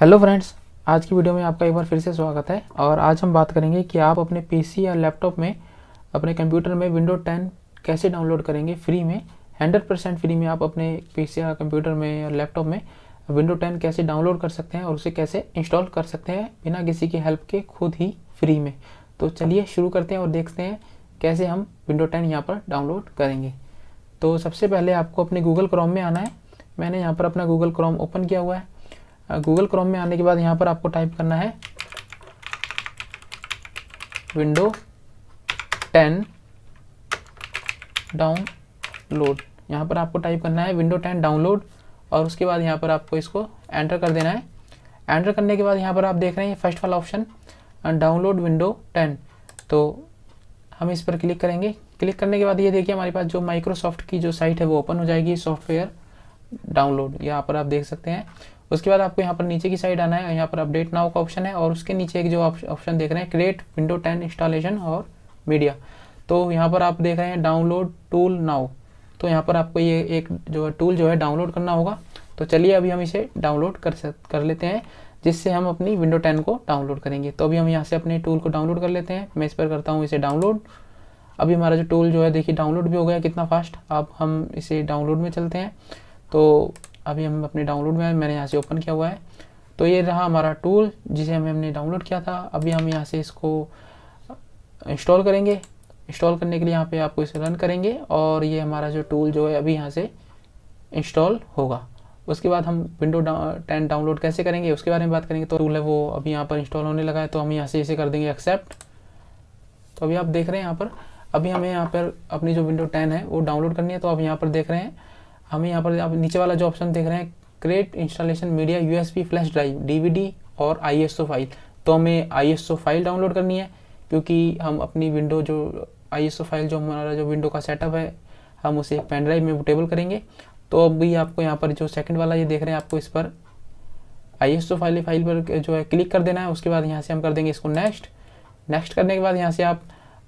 hello friends आज की video में आपका एक बार फिर से स्वागत है और आज हम बात करेंगे कि आप अपने पीसी या लैपटॉप में अपने कंप्यूटर में विंडो 10 कैसे डाउनलोड करेंगे फ्री में 100 परसेंट फ्री में आप अपने पीसी या कंप्यूटर में या लैपटॉप में विंडो 10 कैसे डाउनलोड कर सकते हैं और उसे कैसे इंस्टॉल कर सकते हैं बिना किसी की हेल्प के खुद ही फ्री में तो चलिए शुरू करते हैं और देखते हैं कैसे हम विंडो टेन यहाँ पर डाउनलोड करेंगे तो सबसे पहले आपको अपने गूगल क्रोम में आना है मैंने यहाँ पर अपना गूगल क्रोम ओपन किया हुआ है गूगल क्रोम में आने के बाद यहाँ पर आपको टाइप करना है विंडो टेन डाउनलोड यहाँ पर आपको टाइप करना है विंडो टेन डाउनलोड और उसके बाद यहाँ पर आपको इसको एंटर कर देना है एंटर करने के बाद यहाँ पर आप देख रहे हैं फर्स्ट वाला ऑप्शन डाउनलोड विंडो टेन तो हम इस पर क्लिक करेंगे क्लिक करने के बाद ये देखिए हमारे पास जो माइक्रोसॉफ्ट की जो साइट है वो ओपन हो जाएगी सॉफ्टवेयर डाउनलोड यहाँ पर आप देख सकते हैं उसके बाद आपको यहाँ पर नीचे की साइड आना है यहाँ पर अपडेट नाउ का ऑप्शन है और उसके नीचे एक जो ऑप्शन देख रहे हैं क्रिएट विंडो टेन इंस्टॉलेशन और मीडिया तो यहाँ पर आप देख रहे हैं डाउनलोड टूल नाउ तो यहाँ पर आपको ये एक जो है टूल जो है डाउनलोड करना होगा तो चलिए अभी हम इसे डाउनलोड कर कर लेते हैं जिससे हम अपनी विंडो टेन को डाउनलोड करेंगे तो अभी हम यहाँ से अपने टूल को डाउनलोड कर लेते हैं मैं इस पर करता हूँ इसे डाउनलोड अभी हमारा जो टूल जो है देखिए डाउनलोड भी हो गया कितना फास्ट अब हम इसे डाउनलोड में चलते हैं तो अभी हम अपने डाउनलोड में मैंने यहाँ से ओपन किया हुआ है तो ये रहा हमारा टूल जिसे हमें हमने डाउनलोड किया था अभी हम यहाँ से इसको इंस्टॉल करेंगे इंस्टॉल करने के लिए यहाँ पे आपको इसे रन करेंगे और ये हमारा जो टूल जो है अभी यहाँ से इंस्टॉल होगा उसके बाद हम विंडो टेन डाउनलोड कैसे करेंगे उसके बारे में बात करेंगे तो टूल है वो अभी यहाँ पर इंस्टॉल होने लगा है तो हम यहाँ से इसे कर देंगे एक्सेप्ट तो अभी आप देख रहे हैं यहाँ पर अभी हमें यहाँ पर अपनी जो विंडो टेन है वो डाउनलोड करनी है तो आप यहाँ पर देख रहे हैं हमें यहाँ पर आप नीचे वाला जो ऑप्शन देख रहे हैं create installation media USB flash drive DVD और आईएसओ फाइल तो हमें आईएसओ फाइल डाउनलोड करनी है क्योंकि हम अपनी विंडो जो आईएसओ फाइल जो हमारा जो विंडो का सेटअप है हम उसे पेन ड्राइव में बुटेबल करेंगे तो अभी आपको यहाँ पर जो सेकंड वाला ये देख रहे हैं आपको इस पर आई एस फाइल फाइल पर जो है क्लिक कर देना है उसके बाद यहाँ से हम कर देंगे इसको नेक्स्ट नेक्स्ट करने के बाद यहाँ से आप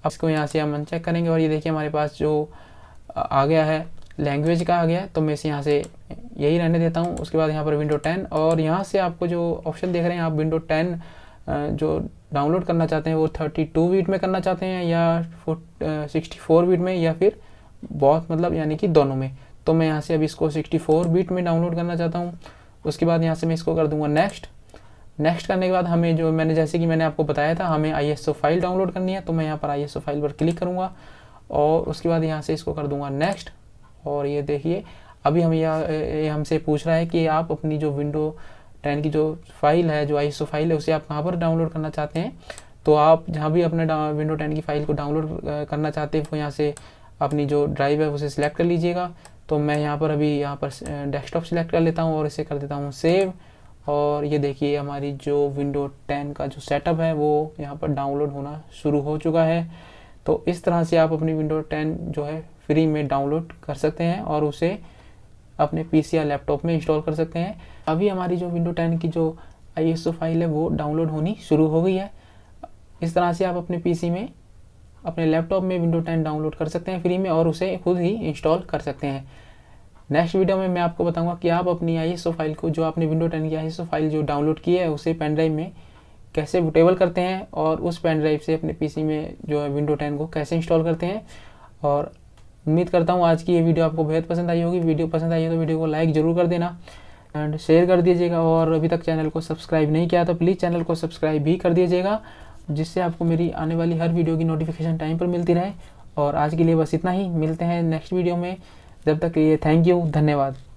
इसको यहाँ से हम अनचेक करेंगे और ये देखिए हमारे पास जो आ गया है लैंग्वेज का आ गया तो मैं इसे यहाँ से यही रहने देता हूँ उसके बाद यहाँ पर विंडो टेन और यहाँ से आपको जो ऑप्शन देख रहे हैं आप विंडो टेन जो डाउनलोड करना चाहते हैं वो थर्टी टू बीट में करना चाहते हैं या सिक्सटी फोर बीट में या फिर बहुत मतलब यानी कि दोनों में तो मैं यहाँ से अभी इसको सिक्सटी फोर बीट में डाउनलोड करना चाहता हूँ उसके बाद यहाँ से मैं इसको कर दूँगा नेक्स्ट नेक्स्ट करने के बाद हमें जो मैंने जैसे कि मैंने आपको बताया था हमें आई फाइल डाउनलोड करनी है तो मैं यहाँ पर आई फाइल पर क्लिक करूँगा और उसके बाद यहाँ से इसको कर दूँगा नेक्स्ट और ये देखिए अभी हम यह हमसे पूछ रहा है कि आप अपनी जो विंडो टेन की जो फाइल है जो आईसो फाइल है उसे आप कहाँ पर डाउनलोड करना चाहते हैं तो आप जहाँ भी अपने विंडो टेन की फाइल को डाउनलोड करना चाहते हैं वो यहाँ से अपनी जो ड्राइव है उसे सिलेक्ट कर लीजिएगा तो मैं यहाँ पर अभी यहाँ पर डेस्कटॉप सिलेक्ट कर लेता हूँ और इसे कर देता हूँ सेव और ये देखिए हमारी जो विंडो टेन का जो सेटअप है वो यहाँ पर डाउनलोड होना शुरू हो चुका है तो इस तरह से आप अपनी विंडो टेन जो है फ्री में डाउनलोड कर सकते हैं और उसे अपने पी या लैपटॉप में इंस्टॉल कर सकते हैं अभी हमारी जो विंडो टेन की जो आई फाइल है वो डाउनलोड होनी शुरू हो गई है इस तरह से आप अपने पी में अपने लैपटॉप में विंडो टेन डाउनलोड कर सकते हैं फ्री में और उसे खुद ही इंस्टॉल कर सकते हैं नेक्स्ट वीडियो में मैं आपको बताऊंगा कि आप अपनी आई फाइल को जो आपने विंडो टेन की आई फाइल जो डाउनलोड की है उसे पेन ड्राइव में कैसे बुटेबल करते हैं और उस पेन ड्राइव से अपने पीसी में जो है विंडो टेन को कैसे इंस्टॉल करते हैं और उम्मीद करता हूँ आज की ये वीडियो आपको बेहद पसंद आई होगी वीडियो पसंद आई है तो वीडियो को लाइक ज़रूर कर देना एंड शेयर कर दीजिएगा और अभी तक चैनल को सब्सक्राइब नहीं किया तो प्लीज़ चैनल को सब्सक्राइब भी कर दीजिएगा जिससे आपको मेरी आने वाली हर वीडियो की नोटिफिकेशन टाइम पर मिलती रहे और आज के लिए बस इतना ही मिलते हैं नेक्स्ट वीडियो में जब तक ये थैंक यू धन्यवाद